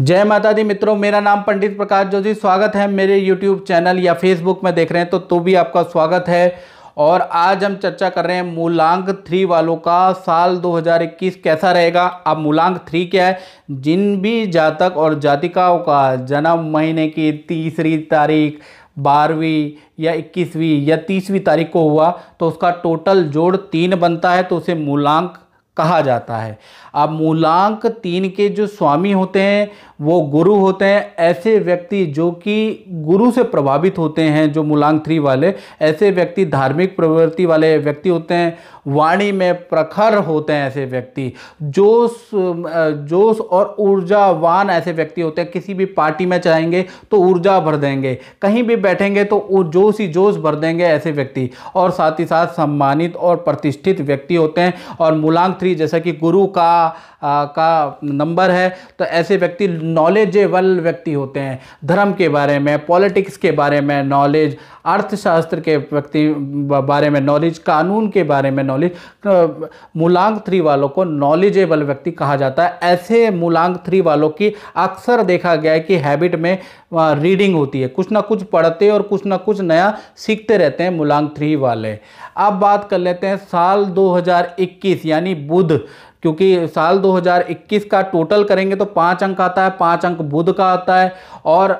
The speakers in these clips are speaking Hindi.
जय माता दी मित्रों मेरा नाम पंडित प्रकाश जोशी स्वागत है मेरे यूट्यूब चैनल या फेसबुक में देख रहे हैं तो तो भी आपका स्वागत है और आज हम चर्चा कर रहे हैं मूलांक थ्री वालों का साल 2021 कैसा रहेगा अब मूलांक थ्री क्या है जिन भी जातक और जातिकाओं का जन्म महीने की तीसरी तारीख बारहवीं या इक्कीसवीं या तीसवीं तारीख को हुआ तो उसका टोटल जोड़ तीन बनता है तो उसे मूलांक कहा जाता है अब मूलांक तीन के जो स्वामी होते हैं वो गुरु होते हैं ऐसे व्यक्ति जो कि गुरु से प्रभावित होते हैं जो मूलांक थ्री वाले ऐसे व्यक्ति धार्मिक प्रवृत्ति वाले व्यक्ति होते हैं वाणी में प्रखर होते हैं ऐसे व्यक्ति जोश जोश और ऊर्जावान ऐसे व्यक्ति होते हैं किसी भी पार्टी में चाहेंगे तो ऊर्जा भर देंगे कहीं भी बैठेंगे तो जोश ही जोश भर देंगे ऐसे व्यक्ति और साथ ही साथ सम्मानित और प्रतिष्ठित व्यक्ति होते हैं और मूलांक शास्त्री जैसा कि गुरु का आ, का नंबर है तो ऐसे व्यक्ति नॉलेजेबल व्यक्ति होते हैं धर्म के बारे में पॉलिटिक्स के बारे में नॉलेज अर्थशास्त्र के व्यक्ति बारे में नॉलेज कानून के बारे में नॉलेज मूलांग मूलांक थ्री वालों को नॉलेजेबल व्यक्ति कहा जाता है ऐसे मूलांक थ्री वालों की अक्सर देखा गया है कि हैबिट में रीडिंग होती है कुछ ना कुछ पढ़ते और कुछ ना कुछ नया सीखते रहते हैं मूलांक थ्री वाले अब बात कर लेते हैं साल 2021 यानी बुध क्योंकि साल 2021 का टोटल करेंगे तो पाँच अंक आता है पाँच अंक बुध का आता है और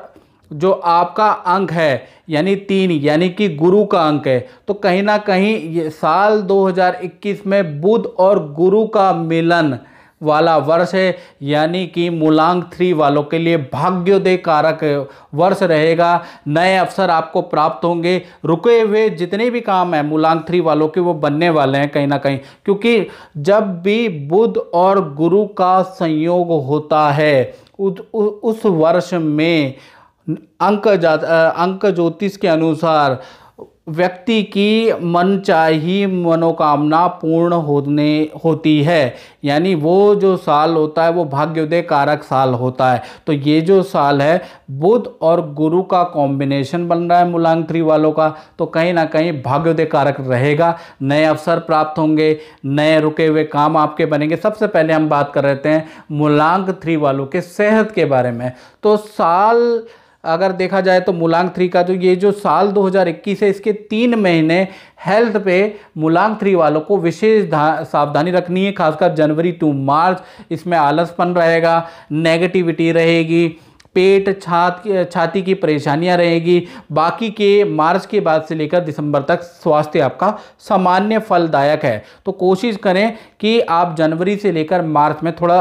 जो आपका अंक है यानी तीन यानी कि गुरु का अंक है तो कहीं ना कहीं ये साल 2021 में बुध और गुरु का मिलन वाला वर्ष है यानी कि मूलांक थ्री वालों के लिए भाग्योदय कारक वर्ष रहेगा नए अवसर आपको प्राप्त होंगे रुके हुए जितने भी काम हैं मूलांक थ्री वालों के वो बनने वाले हैं कहीं ना कहीं क्योंकि जब भी बुध और गुरु का संयोग होता है उस वर्ष में अंक जा अंक ज्योतिष के अनुसार व्यक्ति की मनचाही मनोकामना पूर्ण होने होती है यानी वो जो साल होता है वो भाग्योदय कारक साल होता है तो ये जो साल है बुध और गुरु का कॉम्बिनेशन बन रहा है मूलांक थ्री वालों का तो कहीं ना कहीं भाग्योदय कारक रहेगा नए अवसर प्राप्त होंगे नए रुके हुए काम आपके बनेंगे सबसे पहले हम बात कर रहे थे मूलांक थ्री वालों के सेहत के बारे में तो साल अगर देखा जाए तो मुलांग थ्री का जो ये जो साल 2021 है इसके तीन महीने हेल्थ पे मुलांग थ्री वालों को विशेष सावधानी रखनी है खासकर जनवरी टू मार्च इसमें आलसपन रहेगा नेगेटिविटी रहेगी पेट छात छाती की परेशानियां रहेगी बाकी के मार्च के बाद से लेकर दिसंबर तक स्वास्थ्य आपका सामान्य फलदायक है तो कोशिश करें कि आप जनवरी से लेकर मार्च में थोड़ा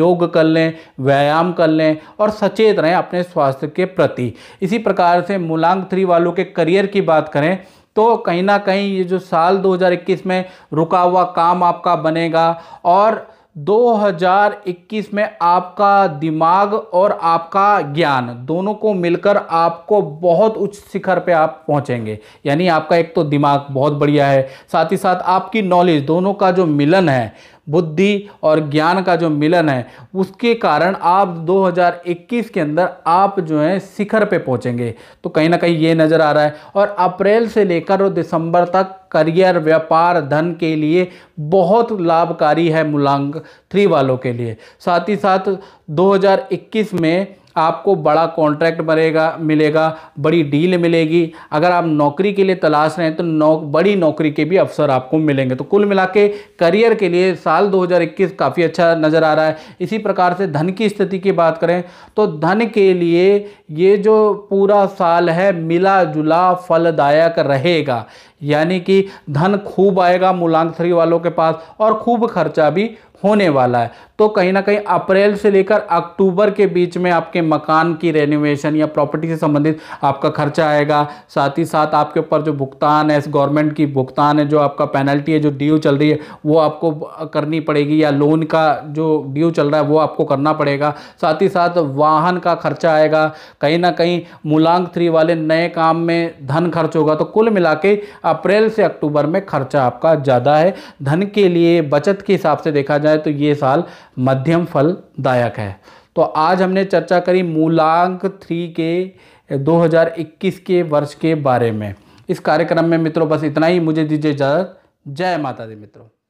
योग कर लें व्यायाम कर लें और सचेत रहें अपने स्वास्थ्य के प्रति इसी प्रकार से मूलांग थ्री वालों के करियर की बात करें तो कहीं ना कहीं ये जो साल 2021 में रुका हुआ काम आपका बनेगा और 2021 में आपका दिमाग और आपका ज्ञान दोनों को मिलकर आपको बहुत उच्च शिखर पे आप पहुंचेंगे यानी आपका एक तो दिमाग बहुत बढ़िया है साथ ही साथ आपकी नॉलेज दोनों का जो मिलन है बुद्धि और ज्ञान का जो मिलन है उसके कारण आप 2021 के अंदर आप जो है शिखर पे पहुंचेंगे तो कहीं ना कहीं ये नज़र आ रहा है और अप्रैल से लेकर और दिसंबर तक करियर व्यापार धन के लिए बहुत लाभकारी है मूलांक थ्री वालों के लिए साथ ही साथ 2021 में आपको बड़ा कॉन्ट्रैक्ट बनेगा मिलेगा बड़ी डील मिलेगी अगर आप नौकरी के लिए तलाश रहे हैं तो नौ बड़ी नौकरी के भी अवसर आपको मिलेंगे तो कुल मिला के करियर के लिए साल 2021 काफ़ी अच्छा नज़र आ रहा है इसी प्रकार से धन की स्थिति की बात करें तो धन के लिए ये जो पूरा साल है मिला जुला फलदायक रहेगा यानी कि धन खूब आएगा मूलांक थ्री वालों के पास और खूब खर्चा भी होने वाला है तो कहीं ना कहीं अप्रैल से लेकर अक्टूबर के बीच में आपके मकान की रेनोवेशन या प्रॉपर्टी से संबंधित आपका खर्चा आएगा साथ ही साथ आपके ऊपर जो भुगतान है गवर्नमेंट की भुगतान है जो आपका पेनल्टी है जो ड्यू चल रही है वो आपको करनी पड़ेगी या लोन का जो ड्यू चल रहा है वो आपको करना पड़ेगा साथ ही साथ वाहन का खर्चा आएगा कहीं ना कहीं मूलांक थ्री वाले नए काम में धन खर्च होगा तो कुल मिला के अप्रैल से अक्टूबर में खर्चा आपका ज़्यादा है धन के लिए बचत के हिसाब से देखा जाए तो ये साल मध्यम फलदायक है तो आज हमने चर्चा करी मूलांक थ्री के 2021 के वर्ष के बारे में इस कार्यक्रम में मित्रों बस इतना ही मुझे दीजिए इजाज़त जय माता दी मित्रों